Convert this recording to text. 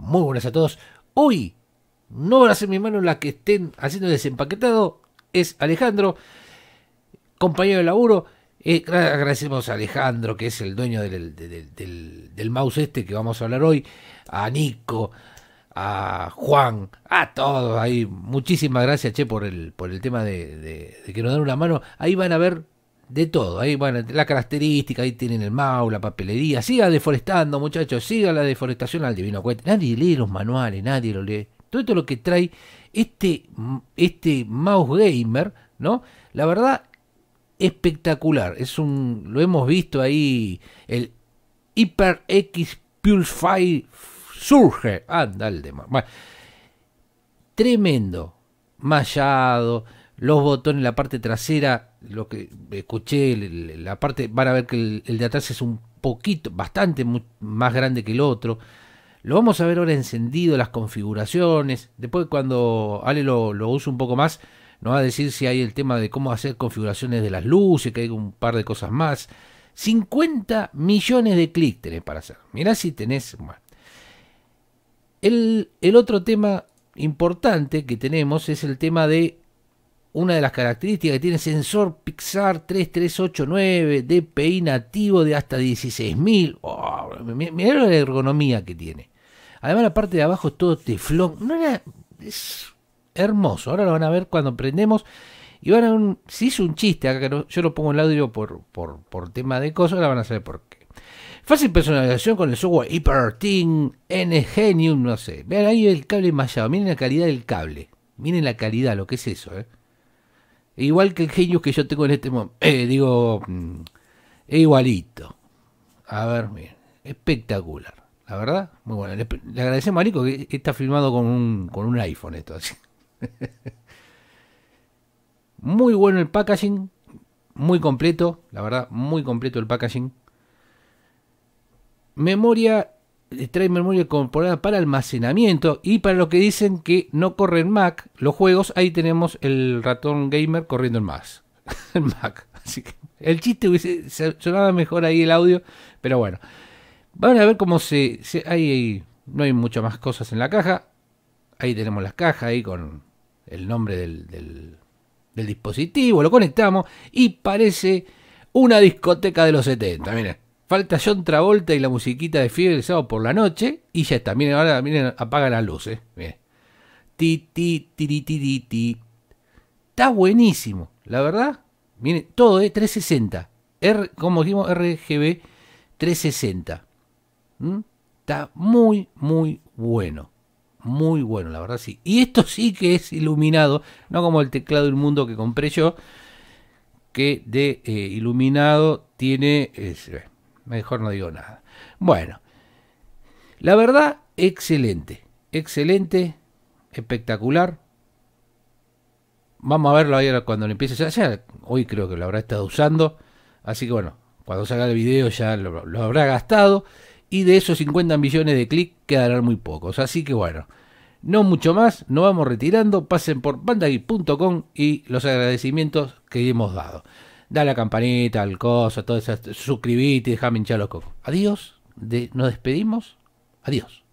Muy buenas a todos. Hoy no van a ser mi mano la que estén haciendo desempaquetado. Es Alejandro, compañero de laburo. Eh, agradecemos a Alejandro, que es el dueño del, mouse este que vamos a hablar hoy. A Nico, a Juan, a todos ahí. Muchísimas gracias, Che, por el, por el tema de, de que nos dan una mano. Ahí van a ver de todo. Ahí, bueno, la característica, ahí tienen el mouse, la papelería. Siga deforestando, muchachos, siga la deforestación al divino cuento. Nadie lee los manuales, nadie lo lee. Todo esto lo que trae este, este mouse gamer, ¿no? La verdad, espectacular. Es un, lo hemos visto ahí, el Hyper X 5 Surge. Anda el demás. Bueno, tremendo. Mallado los botones, en la parte trasera, lo que escuché, la parte, van a ver que el, de atrás es un poquito, bastante más grande que el otro. Lo vamos a ver ahora encendido, las configuraciones. Después cuando Ale lo, lo use un poco más, nos va a decir si hay el tema de cómo hacer configuraciones de las luces, que hay un par de cosas más. 50 millones de clics tenés para hacer. Mirá si tenés... el otro tema importante que tenemos es el tema de una de las características que tiene sensor Pixar 3389, DPI nativo de hasta 16.000. Oh, mirá la ergonomía que tiene. Además la parte de abajo es todo teflón. No era, es hermoso. Ahora lo van a ver cuando prendemos. Y van a ver, si es un chiste, acá yo lo pongo en el audio por, por, por tema de cosas, ahora van a saber por qué. Fácil personalización con el software HyperThing, N-Genium, no sé. Vean ahí el cable mallado, miren la calidad del cable. Miren la calidad, lo que es eso, eh. Igual que el genio que yo tengo en este momento. Eh, digo, mm, es igualito. A ver, mira. espectacular. La verdad, muy bueno. Le, agradecemos a Nico que está filmado con un, con un iPhone esto muy bueno el packaging, muy completo, la verdad, muy completo el packaging. Memoria eh, trae memoria incorporada para almacenamiento y para lo que dicen que no corren Mac los juegos, ahí tenemos el ratón gamer corriendo en Mac. en Mac. Así que el chiste hubiese, sonaba mejor ahí el audio, pero bueno. Van a ver cómo se... ahí, no hay muchas más cosas en la caja. Ahí tenemos las cajas ahí con el nombre del, del, del dispositivo, lo conectamos y parece una discoteca de los 70, miren. Falta John Travolta y la musiquita de fiebre el sábado por la noche. Y ya está. Miren, ahora miren, apaga la luz, Eh. Miren. Ti, ti, ti, ti, ti, Está buenísimo. La verdad. Miren, todo, eh, es 360. R, como dijimos, RGB 360. ¿Mm? Está muy, muy bueno. Muy bueno, la verdad sí. Y esto sí que es iluminado. No como el teclado del mundo que compré yo. Que de eh, iluminado tiene... Eh, mejor no digo nada. Bueno, la verdad, excelente, excelente, espectacular. Vamos a verlo ahora cuando lo empiece. Ya, hoy creo que lo habrá estado usando. Así que bueno, cuando salga el video ya lo, habrá gastado. Y de esos 50 millones de clics quedarán muy pocos. Así que bueno, no mucho más, nos vamos retirando. Pasen por bandagui.com y los agradecimientos que hemos dado. Dale la campanita, al coso, todo eso. Suscribite y dejame hinchar los cocos. Adiós. nos despedimos. Adiós.